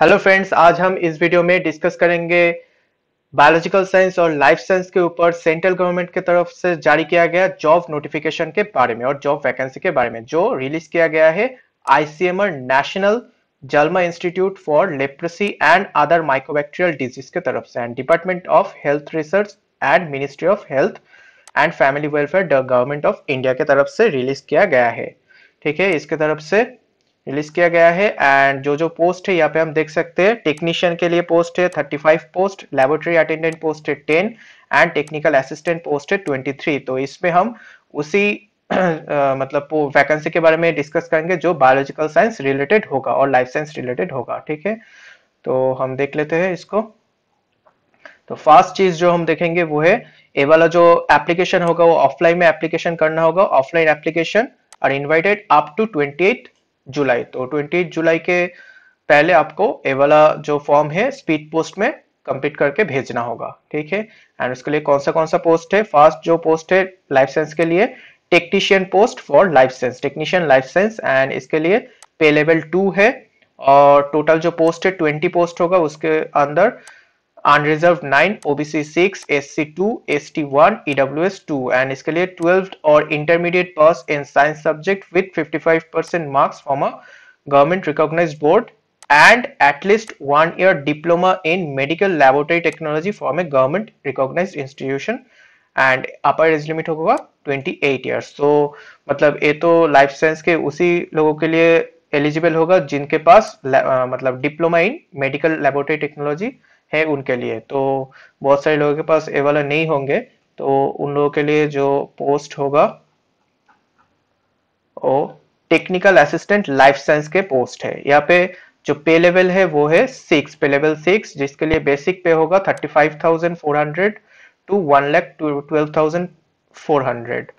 hello friends आज हम इस वीडियो में डिस्कस करेंगे बायोलॉजिकल साइंस और लाइफ साइंस के ऊपर सेंट्रल गवर्नमेंट की तरफ से जारी किया गया जॉब नोटिफिकेशन के बारे में और जॉब वैकेंसी के बारे में जो रिलीज किया गया है ICMR national JALMA institute for leprosy and other mycobacterial disease के तरफ से and department of health research and ministry of health and family welfare government of India के तरफ से रिलीज किया गया है ठीक है इसके तरफ से रिलीज किया गया है एंड जो जो पोस्ट है यहाँ पे हम देख सकते हैं टेक्नीशियन के लिए पोस्ट है 35 पोस्ट लेबोरेटरी अटेंडेंट पोस्ट है 10 एंड टेक्निकल असिस्टेंट पोस्ट है 23 तो इसमें हम उसी आ, मतलब वैकेंसी के बारे में डिस्कस करेंगे जो बायोलॉजिकल साइंस रिलेटेड होगा और लाइफ साइंस रिलेटेड होगा ठीक है तो हम देख लेते हैं इसको तो फर्स्ट चीज जो हम देखेंगे वो है ये वाला जो एप्लीकेशन होगा वो ऑफलाइन में एप्लीकेशन करना होगा ऑफलाइन एप्लीकेशन और invited up to twenty July तो ट्वेंटी जुलाई के पहले आपको ये वाला जो फॉर्म है स्पीड पोस्ट में कंप्लीट करके भेजना होगा ठीक है एंड उसके लिए कौन सा कौन सा पोस्ट है फर्स्ट जो पोस्ट है लाइफ साइंस के लिए technician post for life science technician life science and इसके लिए पे लेवल टू है और टोटल जो पोस्ट है ट्वेंटी पोस्ट होगा उसके अंदर unreserved nine OBC six S C two S T one EW S two and इसके लिए ट्वेल्थ और intermediate pass in science subject with fifty five percent marks from a government recognise board and at least one year diploma in medical laboratory technology from a government recognized institution and upper age limit होगा 28 years तो मतलब ये तो life science के उसी लोगों के लिए एलिजिबल होगा जिनके पास मतलब diploma in medical laboratory technology है उनके लिए तो बहुत सारे लोगों के पास ए वाला नहीं होंगे तो उन लोगों के लिए जो पोस्ट होगा वो टेक्निकल असिस्टेंट लाइफ साइंस के पोस्ट है यहाँ पे जो पे लेवल है वो है सिक्स पे लेवल सिक्स जिसके लिए बेसिक पे होगा thirty five thousand four hundred to one lakh twelve thousand four hundred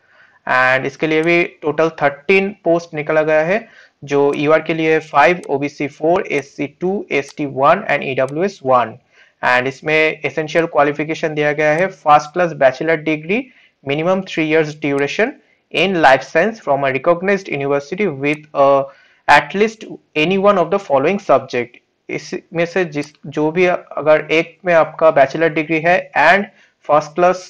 and इसके लिए भी टोटल थर्टीन पोस्ट निकला गया है जो यूआर e के लिए five OBC four S C two S T one and EW S one and इसमें एसेंशियल क्वालिफिकेशन दिया गया है first plus bachelor degree minimum three years duration in life science from a recognise university with at least any one of the following subject इसमें से जिस जो भी अगर एक में आपका बैचलर डिग्री है एंड फर्स्ट क्लास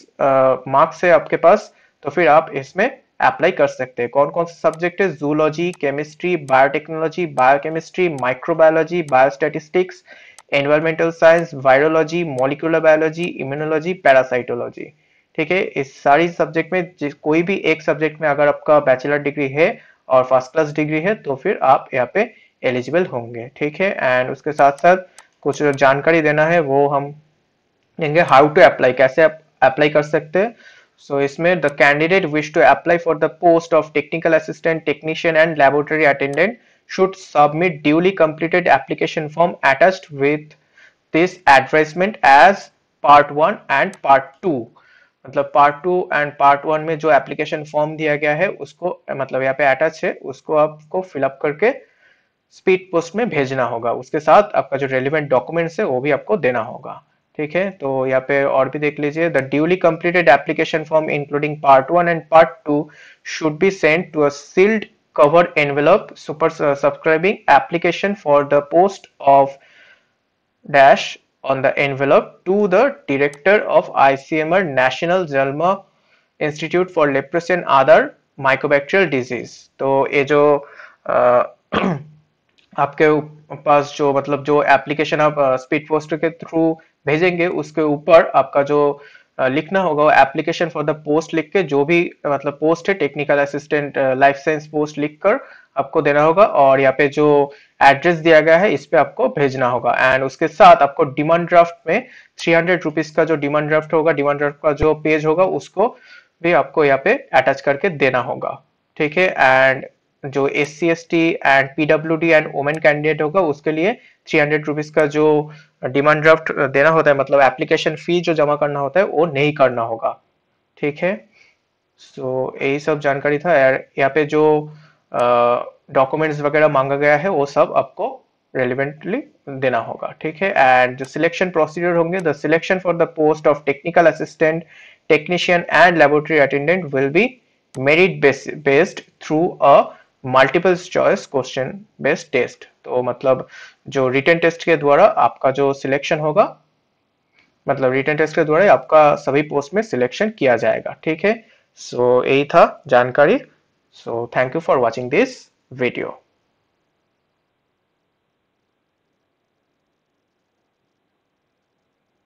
मार्क्स है आपके पास तो फिर आप इसमें अप्लाई कर सकते हैं कौन कौन से सब्जेक्ट है zoology chemistry biotechnology biochemistry microbiology biostatistics environmental science virology molecular biology immunology parasitology ठीक है इस सारी सब्जेक्ट में जिस कोई भी एक सब्जेक्ट में अगर आपका बैचलर डिग्री है और फर्स्ट क्लास डिग्री है तो फिर आप यहाँ पे एलिजिबल होंगे ठीक है एंड उसके साथ साथ कुछ जो जानकारी देना है वो हम देंगे हाउ टू अप्लाई कैसे आप अप्लाई कर सकते हैं so इसमें the candidate wish to apply for the post of technical assistant technician and laboratory attendant should submit duly completed application form attached with this advertisement as part one and part two मतलब part two and part one में जो application form दिया गया है उसको मतलब यहाँ पे अटैच है उसको आपको फिलअप करके स्पीड पोस्ट में भेजना होगा उसके साथ आपका जो रेलिवेंट डॉक्यूमेंट्स है वो भी आपको देना होगा ठीक है तो यहाँ पे और भी देख लीजिए the duly completed application form including part one and part two should be send to a sealed cover envelope super subscribing application for the post of dash on the envelope to the director of ICMR National Jalma Institute for Leprosy and Other Mycobacterial Disease तो ये जो आ, आपके पास जो मतलब जो application आप speed post के through भेजेंगे उसके ऊपर आपका जो लिखना होगा एप्लीकेशन फॉर द पोस्ट लिख के जो भी मतलब पोस्ट है technical assistant life science post लिख कर आपको देना होगा और यहाँ पे जो एड्रेस दिया गया है इस पे आपको भेजना होगा एंड उसके साथ आपको डिमांड ड्राफ्ट में थ्री हंड्रेड रुपीज का जो डिमांड ड्राफ्ट होगा डिमांड ड्राफ्ट का जो पेज होगा उसको भी आपको यहाँ पे अटैच करके देना होगा ठीक है एंड जो S C S T and PW D and women candidate होगा उसके लिए थ्री हंड्रेड रुपीज का जो डिमांड ड्राफ्ट देना होता है मतलब एप्लीकेशन फी जो जमा करना होता है वो नहीं करना होगा ठीक है सो so, यही सब जानकारी था यहाँ पे जो डॉक्यूमेंट्स वगैरह मांगा गया है वो सब आपको रेलिवेंटली देना होगा ठीक है एंड जो सिलेक्शन प्रोसीजर होंगे the selection for the post of technical assistant technician and laboratory attendant will be merit based through a multiple choice question based test तो मतलब जो रिटर्न टेस्ट के द्वारा आपका जो सिलेक्शन होगा मतलब रिटर्न टेस्ट के द्वारा आपका सभी पोस्ट में सिलेक्शन किया जाएगा ठीक है सो so, यही था जानकारी so thank you for watching this video